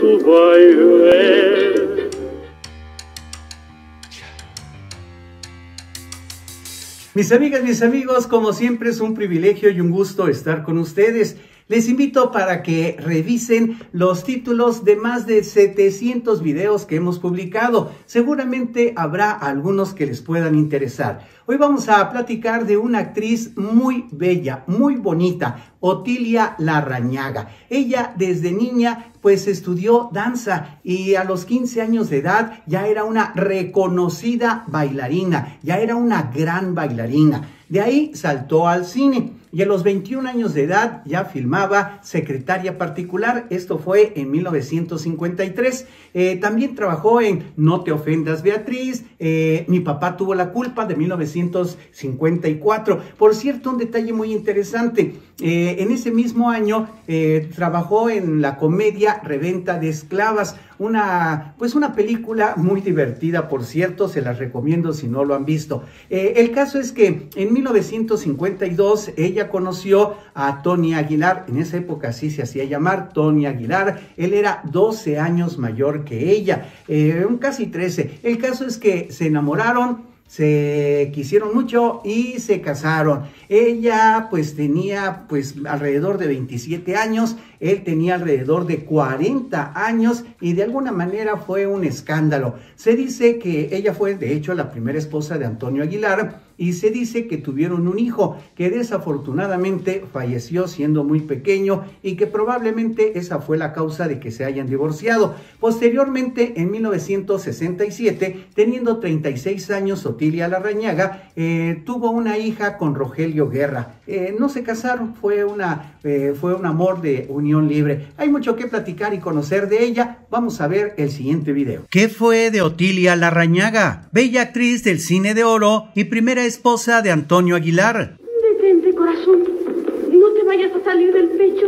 su baile. Mis amigas, mis amigos, como siempre es un privilegio y un gusto estar con ustedes. Les invito para que revisen los títulos de más de 700 videos que hemos publicado. Seguramente habrá algunos que les puedan interesar. Hoy vamos a platicar de una actriz muy bella, muy bonita, Otilia Larrañaga. Ella desde niña pues estudió danza y a los 15 años de edad ya era una reconocida bailarina, ya era una gran bailarina. De ahí saltó al cine y a los 21 años de edad ya filmaba Secretaria Particular, esto fue en 1953. Eh, también trabajó en No te ofendas Beatriz, eh, Mi papá tuvo la culpa de 1954. Por cierto, un detalle muy interesante, eh, en ese mismo año trabajó en la comedia Reventa de Esclavas, una, pues una película muy divertida, por cierto, se las recomiendo si no lo han visto. el caso es que en 1952 ella conoció a Tony Aguilar. En esa época sí se hacía llamar Tony Aguilar. Él era 12 años mayor que ella, eh, un casi 13. El caso es que se enamoraron se quisieron mucho y se casaron. Ella pues tenía pues alrededor de 27 años, él tenía alrededor de 40 años y de alguna manera fue un escándalo. Se dice que ella fue de hecho la primera esposa de Antonio Aguilar y se dice que tuvieron un hijo que desafortunadamente falleció siendo muy pequeño y que probablemente esa fue la causa de que se hayan divorciado. Posteriormente en 1967, teniendo 36 años Otilia Larrañaga, eh, tuvo una hija con Rogelio Guerra. Eh, no se casaron, fue, una, eh, fue un amor de unión libre. Hay mucho que platicar y conocer de ella. Vamos a ver el siguiente video. ¿Qué fue de Otilia Larrañaga? Bella actriz del cine de oro y primera esposa de Antonio Aguilar. Detente, corazón. No te vayas a salir del pecho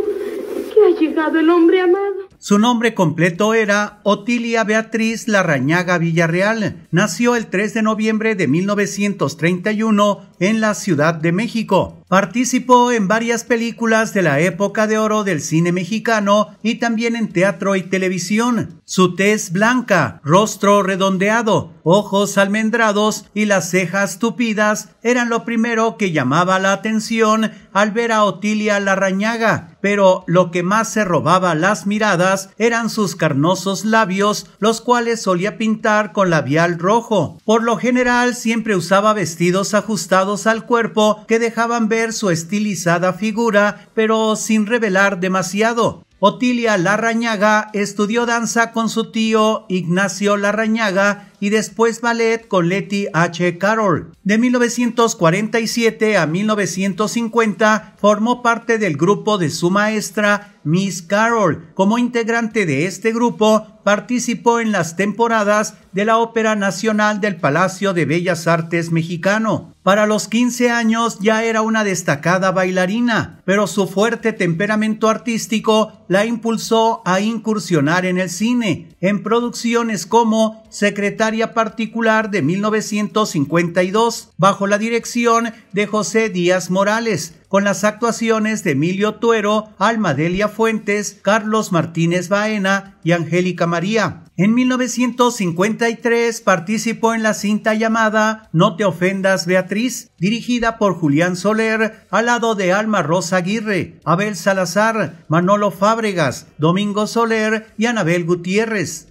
que ha llegado el hombre amado. Su nombre completo era Otilia Beatriz Larrañaga Villarreal. Nació el 3 de noviembre de 1931 en la Ciudad de México. Participó en varias películas de la época de oro del cine mexicano y también en teatro y televisión. Su tez blanca, rostro redondeado, ojos almendrados y las cejas tupidas eran lo primero que llamaba la atención al ver a Otilia Larrañaga pero lo que más se robaba las miradas eran sus carnosos labios, los cuales solía pintar con labial rojo. Por lo general siempre usaba vestidos ajustados al cuerpo que dejaban ver su estilizada figura, pero sin revelar demasiado. Otilia Larrañaga estudió danza con su tío Ignacio Larrañaga y después ballet con Letty H. Carroll. De 1947 a 1950 formó parte del grupo de su maestra Miss Carol, como integrante de este grupo, participó en las temporadas de la Ópera Nacional del Palacio de Bellas Artes Mexicano. Para los 15 años ya era una destacada bailarina, pero su fuerte temperamento artístico la impulsó a incursionar en el cine, en producciones como secretaria particular de 1952, bajo la dirección de José Díaz Morales, con las actuaciones de Emilio Tuero, Alma Delia Fuentes, Carlos Martínez Baena y Angélica María. En 1953 participó en la cinta llamada No te ofendas Beatriz, dirigida por Julián Soler, al lado de Alma Rosa Aguirre, Abel Salazar, Manolo Fábregas, Domingo Soler y Anabel Gutiérrez.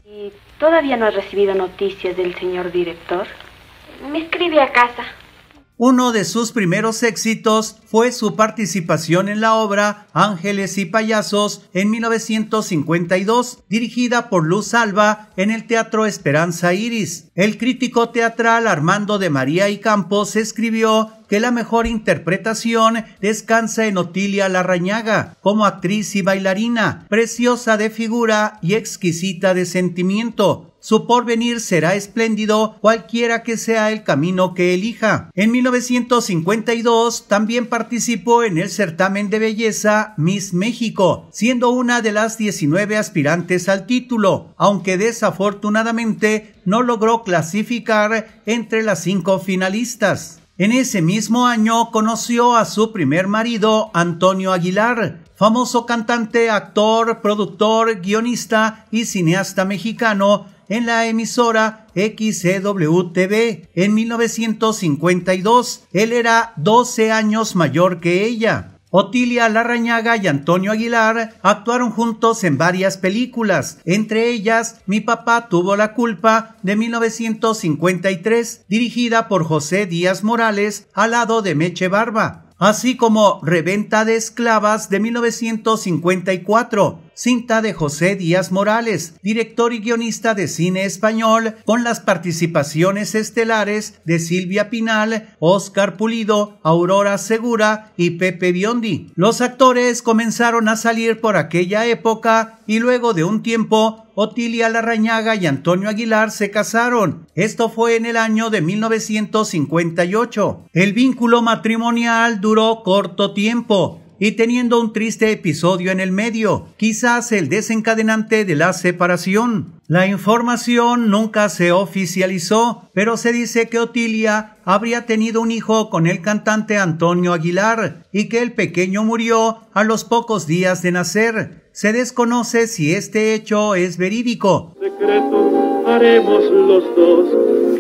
¿Todavía no has recibido noticias del señor director? Me escribe a casa. Uno de sus primeros éxitos fue su participación en la obra Ángeles y Payasos en 1952, dirigida por Luz Alba en el Teatro Esperanza Iris. El crítico teatral Armando de María y Campos escribió que la mejor interpretación descansa en Otilia Larrañaga como actriz y bailarina, preciosa de figura y exquisita de sentimiento. Su porvenir será espléndido cualquiera que sea el camino que elija. En 1952 también participó en el certamen de belleza Miss México, siendo una de las 19 aspirantes al título, aunque desafortunadamente no logró clasificar entre las cinco finalistas. En ese mismo año conoció a su primer marido, Antonio Aguilar, famoso cantante, actor, productor, guionista y cineasta mexicano en la emisora XEW tv en 1952. Él era 12 años mayor que ella. Otilia Larrañaga y Antonio Aguilar actuaron juntos en varias películas, entre ellas Mi papá tuvo la culpa de 1953, dirigida por José Díaz Morales al lado de Meche Barba, así como Reventa de Esclavas de 1954 cinta de José Díaz Morales, director y guionista de cine español, con las participaciones estelares de Silvia Pinal, Oscar Pulido, Aurora Segura y Pepe Biondi. Los actores comenzaron a salir por aquella época y luego de un tiempo Otilia Larrañaga y Antonio Aguilar se casaron. Esto fue en el año de 1958. El vínculo matrimonial duró corto tiempo, y teniendo un triste episodio en el medio, quizás el desencadenante de la separación. La información nunca se oficializó, pero se dice que Otilia habría tenido un hijo con el cantante Antonio Aguilar y que el pequeño murió a los pocos días de nacer. Se desconoce si este hecho es verídico. haremos los dos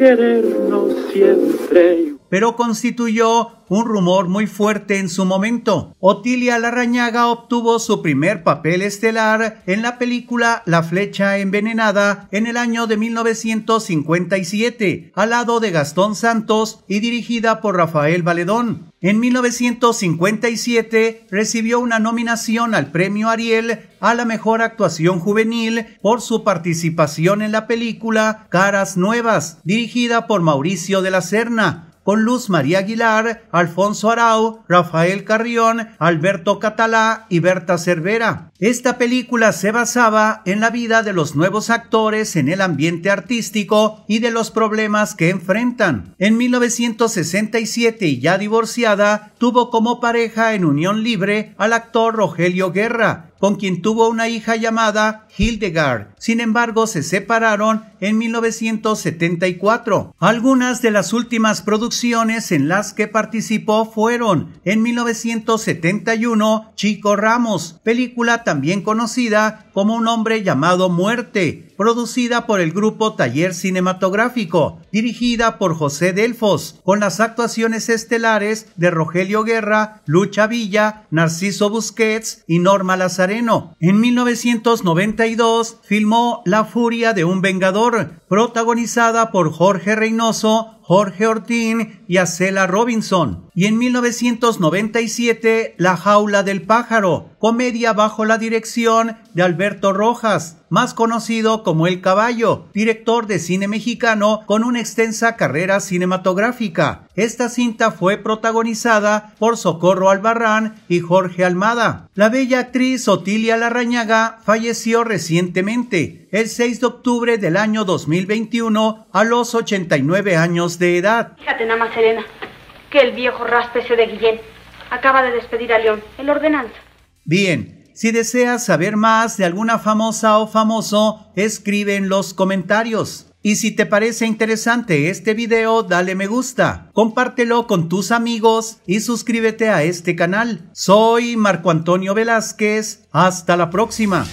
siempre. Pero constituyó un rumor muy fuerte en su momento. Otilia Larrañaga obtuvo su primer papel estelar en la película La flecha envenenada en el año de 1957, al lado de Gastón Santos y dirigida por Rafael Valedón. En 1957 recibió una nominación al Premio Ariel a la Mejor Actuación Juvenil por su participación en la película Caras Nuevas, dirigida por Mauricio de la Serna con Luz María Aguilar, Alfonso Arau, Rafael Carrión, Alberto Catalá y Berta Cervera. Esta película se basaba en la vida de los nuevos actores en el ambiente artístico y de los problemas que enfrentan. En 1967 y ya divorciada, tuvo como pareja en unión libre al actor Rogelio Guerra, con quien tuvo una hija llamada Hildegard. Sin embargo, se separaron en 1974. Algunas de las últimas producciones en las que participó fueron en 1971 Chico Ramos, película también conocida como Un hombre llamado Muerte, producida por el grupo Taller Cinematográfico, dirigida por José Delfos, con las actuaciones estelares de Rogelio Guerra, Lucha Villa, Narciso Busquets y Norma Lazareno. En 1992 filmó La Furia de un Vengador, protagonizada por Jorge Reynoso, Jorge Ortín y Acela Robinson. Y en 1997, La Jaula del Pájaro, comedia bajo la dirección de Alberto Rojas, más conocido como El Caballo, director de cine mexicano con una extensa carrera cinematográfica. Esta cinta fue protagonizada por Socorro Albarrán y Jorge Almada. La bella actriz Otilia Larrañaga falleció recientemente, el 6 de octubre del año 2021, a los 89 años de edad. Fíjate más, que el viejo de Guillén acaba de despedir a León, el ordenanza. Bien, si deseas saber más de alguna famosa o famoso, escribe en los comentarios. Y si te parece interesante este video, dale me gusta, compártelo con tus amigos y suscríbete a este canal. Soy Marco Antonio Velázquez, hasta la próxima.